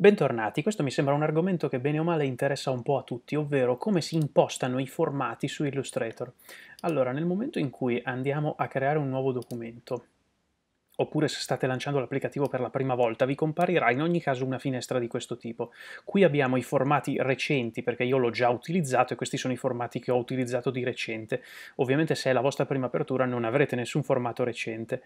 Bentornati, questo mi sembra un argomento che bene o male interessa un po' a tutti, ovvero come si impostano i formati su Illustrator. Allora, nel momento in cui andiamo a creare un nuovo documento, oppure se state lanciando l'applicativo per la prima volta, vi comparirà in ogni caso una finestra di questo tipo. Qui abbiamo i formati recenti, perché io l'ho già utilizzato e questi sono i formati che ho utilizzato di recente. Ovviamente se è la vostra prima apertura non avrete nessun formato recente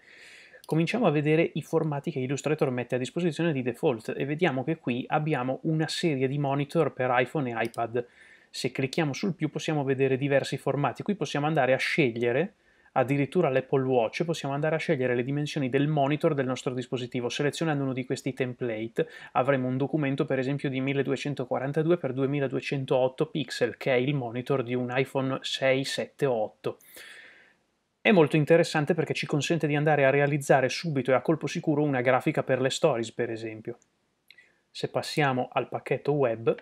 cominciamo a vedere i formati che Illustrator mette a disposizione di default e vediamo che qui abbiamo una serie di monitor per iPhone e iPad. Se clicchiamo sul più possiamo vedere diversi formati, qui possiamo andare a scegliere addirittura l'Apple Watch possiamo andare a scegliere le dimensioni del monitor del nostro dispositivo. Selezionando uno di questi template avremo un documento per esempio di 1242x2208 pixel che è il monitor di un iPhone 6, 7, 8. È molto interessante perché ci consente di andare a realizzare subito e a colpo sicuro una grafica per le stories, per esempio. Se passiamo al pacchetto web,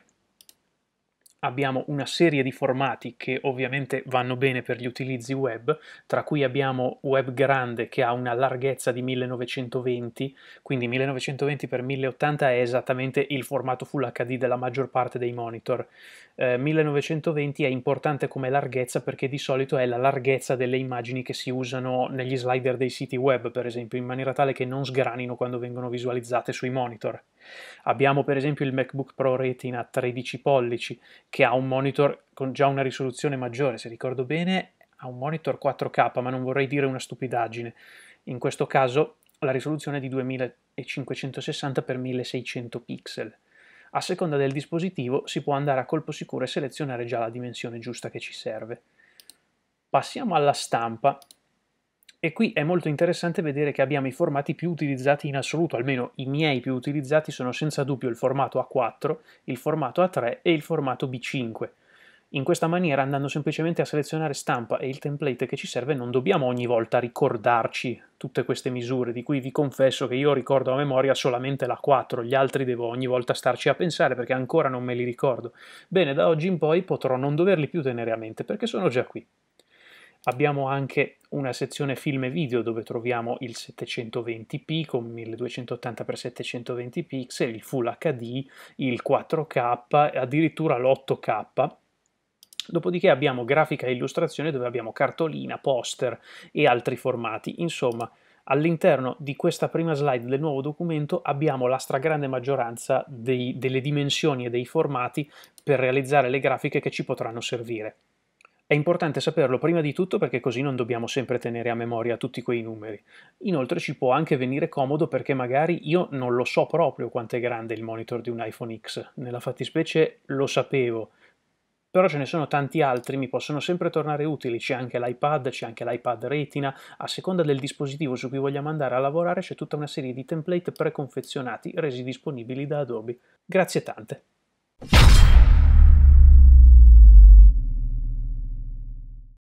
abbiamo una serie di formati che ovviamente vanno bene per gli utilizzi web, tra cui abbiamo web grande che ha una larghezza di 1920, quindi 1920x1080 è esattamente il formato Full HD della maggior parte dei monitor. Eh, 1920 è importante come larghezza perché di solito è la larghezza delle immagini che si usano negli slider dei siti web, per esempio, in maniera tale che non sgranino quando vengono visualizzate sui monitor. Abbiamo per esempio il MacBook Pro Retina 13 pollici che ha un monitor con già una risoluzione maggiore, se ricordo bene, ha un monitor 4K, ma non vorrei dire una stupidaggine. In questo caso la risoluzione è di 2560x1600 pixel. A seconda del dispositivo si può andare a colpo sicuro e selezionare già la dimensione giusta che ci serve. Passiamo alla stampa e qui è molto interessante vedere che abbiamo i formati più utilizzati in assoluto, almeno i miei più utilizzati sono senza dubbio il formato A4, il formato A3 e il formato B5. In questa maniera, andando semplicemente a selezionare stampa e il template che ci serve, non dobbiamo ogni volta ricordarci tutte queste misure, di cui vi confesso che io ricordo a memoria solamente la 4, gli altri devo ogni volta starci a pensare perché ancora non me li ricordo. Bene, da oggi in poi potrò non doverli più tenere a mente perché sono già qui. Abbiamo anche una sezione film e video dove troviamo il 720p con 1280x720 pixel, il Full HD, il 4K, addirittura l'8K. Dopodiché abbiamo grafica e illustrazione dove abbiamo cartolina, poster e altri formati. Insomma, all'interno di questa prima slide del nuovo documento abbiamo la stragrande maggioranza dei, delle dimensioni e dei formati per realizzare le grafiche che ci potranno servire. È importante saperlo prima di tutto perché così non dobbiamo sempre tenere a memoria tutti quei numeri. Inoltre ci può anche venire comodo perché magari io non lo so proprio quanto è grande il monitor di un iPhone X, nella fattispecie lo sapevo, però ce ne sono tanti altri, mi possono sempre tornare utili, c'è anche l'iPad, c'è anche l'iPad Retina, a seconda del dispositivo su cui vogliamo andare a lavorare c'è tutta una serie di template preconfezionati resi disponibili da Adobe. Grazie tante!